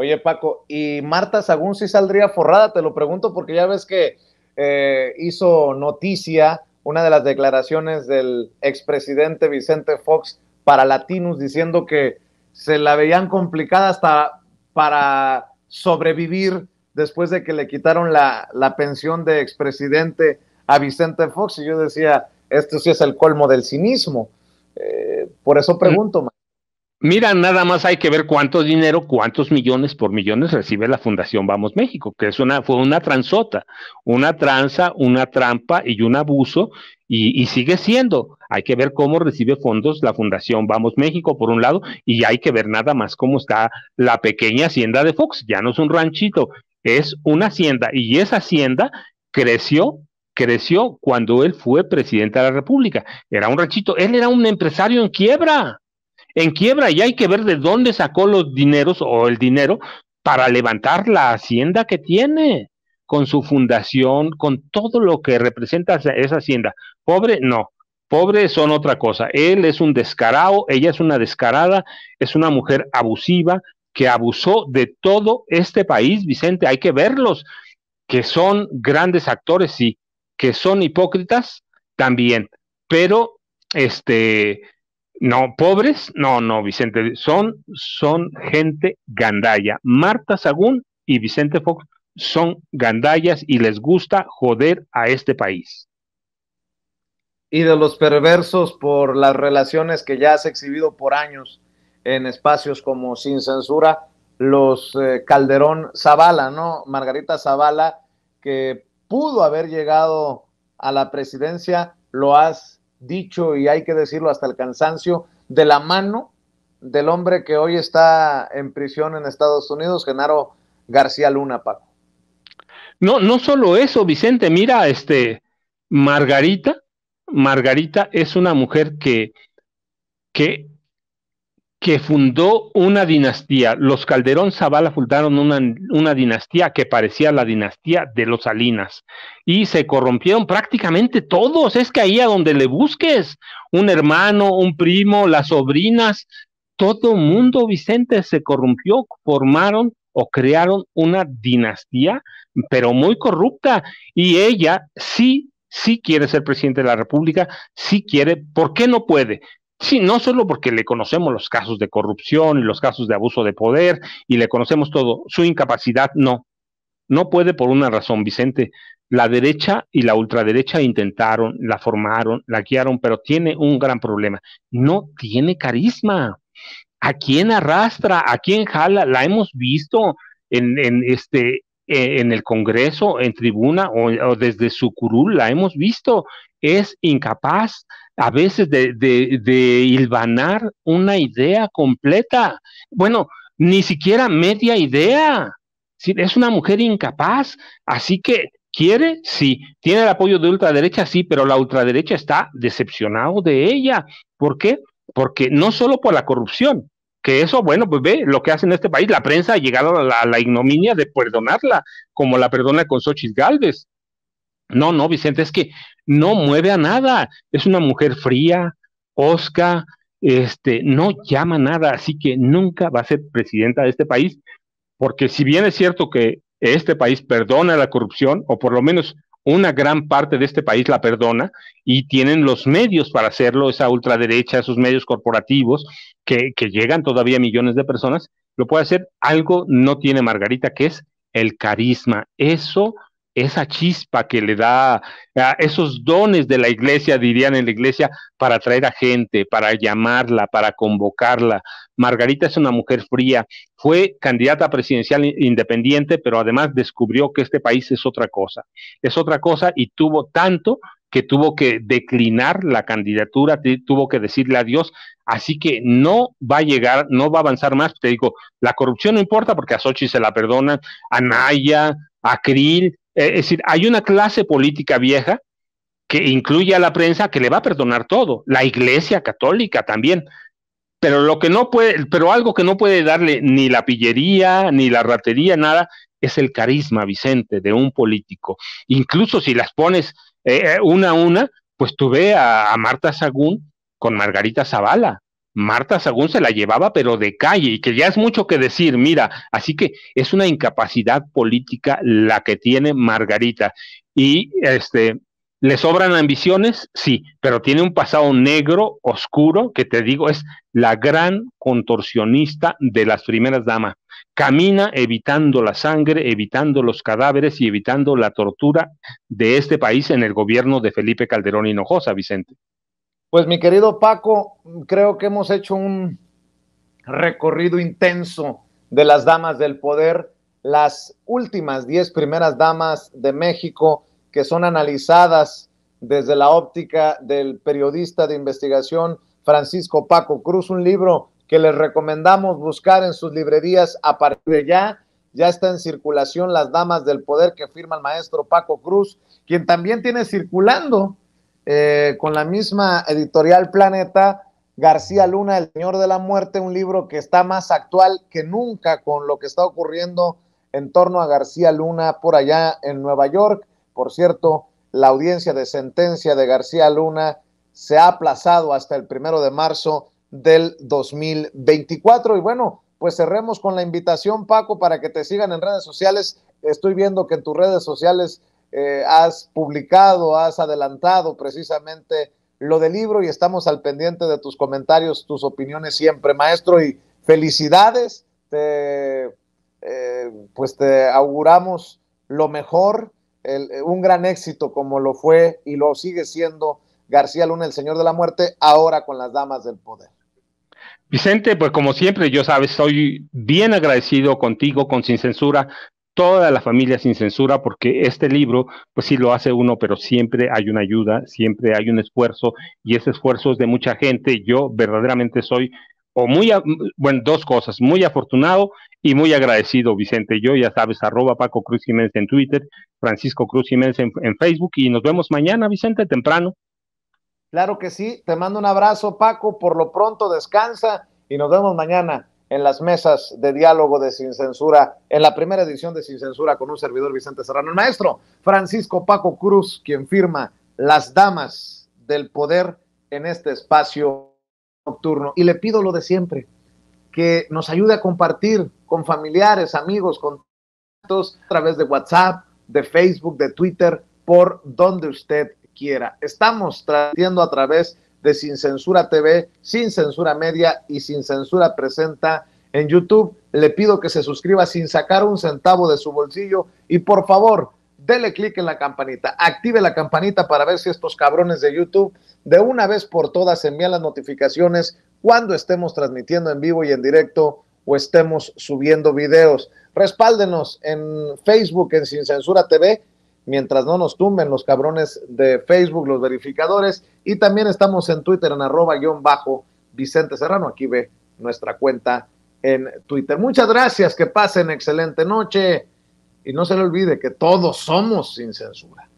Oye, Paco, ¿y Marta Sagún sí saldría forrada? Te lo pregunto porque ya ves que eh, hizo noticia una de las declaraciones del expresidente Vicente Fox para Latinus, diciendo que se la veían complicada hasta para sobrevivir después de que le quitaron la, pensión de expresidente a Vicente Fox. Y yo decía, esto sí es el colmo del cinismo. Eh, por eso pregunto, Mira, nada más hay que ver cuánto dinero, cuántos millones por millones recibe la Fundación Vamos México, que es una, fue una transota, una tranza, una trampa y un abuso, y, y sigue siendo. Hay que ver cómo recibe fondos la Fundación Vamos México, por un lado, y hay que ver nada más cómo está la pequeña hacienda de Fox. Ya no es un ranchito, es una hacienda, y esa hacienda creció creció cuando él fue presidente de la República. Era un ranchito, él era un empresario en quiebra en quiebra y hay que ver de dónde sacó los dineros o el dinero para levantar la hacienda que tiene con su fundación, con todo lo que representa esa hacienda. Pobre, no. Pobre son otra cosa. Él es un descarado, ella es una descarada, es una mujer abusiva que abusó de todo este país, Vicente. Hay que verlos, que son grandes actores, sí, que son hipócritas también, pero este no, pobres, no, no, Vicente, son, son gente gandaya. Marta Sagún y Vicente Fox son gandallas y les gusta joder a este país. Y de los perversos por las relaciones que ya has exhibido por años en espacios como Sin Censura, los eh, Calderón Zavala, ¿no? Margarita Zavala, que pudo haber llegado a la presidencia, lo has dicho y hay que decirlo hasta el cansancio, de la mano del hombre que hoy está en prisión en Estados Unidos, Genaro García Luna, Paco. No, no solo eso, Vicente, mira, este, Margarita, Margarita es una mujer que, que que fundó una dinastía. Los Calderón Zavala fundaron una, una, dinastía que parecía la dinastía de los Salinas y se corrompieron prácticamente todos. Es que ahí a donde le busques, un hermano, un primo, las sobrinas, todo mundo, Vicente, se corrompió, formaron o crearon una dinastía, pero muy corrupta. Y ella sí, sí quiere ser presidente de la República, sí quiere, ¿por qué no puede? Sí, no solo porque le conocemos los casos de corrupción y los casos de abuso de poder y le conocemos todo, su incapacidad no. No puede por una razón, Vicente. La derecha y la ultraderecha intentaron, la formaron, la guiaron, pero tiene un gran problema. No tiene carisma. ¿A quién arrastra? ¿A quién jala? La hemos visto en, en este, e, en el Congreso, en tribuna o, o, desde su curul, la hemos visto es incapaz a veces de, de, hilvanar una idea completa. Bueno, ni siquiera media idea. es una mujer incapaz, así que quiere, sí. Tiene el apoyo de ultraderecha, sí, pero la ultraderecha está decepcionado de ella. ¿Por qué? Porque no solo por la corrupción, que eso, bueno, pues ve lo que hace en este país, la prensa ha llegado a la, ignominia de perdonarla, como la perdona con Xochitl Galvez. No, no, Vicente, es que no mueve a nada. Es una mujer fría, osca, este, no llama nada, así que nunca va a ser presidenta de este país, porque si bien es cierto que este país perdona la corrupción, o por lo menos una gran parte de este país la perdona y tienen los medios para hacerlo, esa ultraderecha, esos medios corporativos que, que llegan todavía a millones de personas, lo puede hacer. Algo no tiene Margarita, que es el carisma. Eso esa chispa que le da a esos dones de la iglesia, dirían en la iglesia, para atraer a gente, para llamarla, para convocarla. Margarita es una mujer fría, fue candidata presidencial independiente, pero además descubrió que este país es otra cosa, es otra cosa y tuvo tanto que tuvo que declinar la candidatura, tuvo que decirle adiós, así que no va a llegar, no va a avanzar más. Te digo, la corrupción no importa porque a Sochi se la perdonan, a Naya, a Krill, eh, es decir, hay una clase política vieja que incluye a la prensa que le va a perdonar todo, la iglesia católica también. Pero lo que no puede, pero algo que no puede darle ni la pillería, ni la ratería, nada, es el carisma, Vicente, de un político. Incluso si las pones eh, eh, una a una, pues tú a, a Marta Sagún con Margarita Zavala, Marta Sagún se la llevaba, pero de calle, y que ya es mucho que decir, mira, así que es una incapacidad política la que tiene Margarita. Y este, ¿Le sobran ambiciones? Sí, pero tiene un pasado negro, oscuro, que te digo, es la gran contorsionista de las primeras damas. Camina evitando la sangre, evitando los cadáveres y evitando la tortura de este país en el gobierno de Felipe Calderón Hinojosa, Vicente. Pues mi querido Paco, creo que hemos hecho un recorrido intenso de las damas del poder, las últimas diez primeras damas de México que son analizadas desde la óptica del periodista de investigación Francisco Paco Cruz, un libro que les recomendamos buscar en sus librerías a partir de ya. Ya está en circulación Las Damas del Poder que firma el maestro Paco Cruz, quien también tiene circulando eh, con la misma editorial Planeta, García Luna, El Señor de la Muerte, un libro que está más actual que nunca con lo que está ocurriendo en torno a García Luna por allá en Nueva York. Por cierto, la audiencia de sentencia de García Luna se ha aplazado hasta el primero de marzo del 2024. Y bueno, pues cerremos con la invitación, Paco, para que te sigan en redes sociales. Estoy viendo que en tus redes sociales eh, has publicado, has adelantado precisamente lo del libro y estamos al pendiente de tus comentarios, tus opiniones siempre, maestro, y felicidades, te, eh, pues te auguramos lo mejor, un gran éxito como lo fue y lo sigue siendo García Luna, el Señor de la Muerte, ahora con las Damas del Poder. Vicente, pues como siempre, yo sabes, soy bien agradecido contigo, con Sin Censura, toda la familia sin censura, porque este libro, pues sí lo hace uno, pero siempre hay una ayuda, siempre hay un esfuerzo, y ese esfuerzo es de mucha gente. Yo verdaderamente soy, o muy, bueno, dos cosas, muy afortunado y muy agradecido, Vicente. Yo, ya sabes, arroba Paco Cruz Jiménez en Twitter, Francisco Cruz Jiménez en, en Facebook, y nos vemos mañana, Vicente, temprano. Claro que sí, te mando un abrazo, Paco, por lo pronto descansa y nos vemos mañana en las mesas de diálogo de Sin Censura, en la primera edición de Sin Censura con un servidor Vicente Serrano, el maestro Francisco Paco Cruz, quien firma Las Damas del Poder en este espacio nocturno. Y le pido lo de siempre, que nos ayude a compartir con familiares, amigos, contactos a través de WhatsApp, de Facebook, de Twitter, por donde usted quiera. Estamos transmitiendo a través de Sin Censura TV, Sin Censura Media y Sin Censura Presenta en YouTube. Le pido que se suscriba sin sacar un centavo de su bolsillo y por favor, dele clic en la campanita, active la campanita para ver si estos cabrones de YouTube de una vez por todas envían las notificaciones cuando estemos transmitiendo en vivo y en directo o estemos subiendo videos. Respáldenos en Facebook, en Sin Censura TV mientras no nos tumben los cabrones de Facebook, los verificadores. Y también estamos en Twitter en arroba guión bajo Vicente Serrano. Aquí ve nuestra cuenta en Twitter. Muchas gracias, que pasen excelente noche. Y no se le olvide que todos somos sin censura.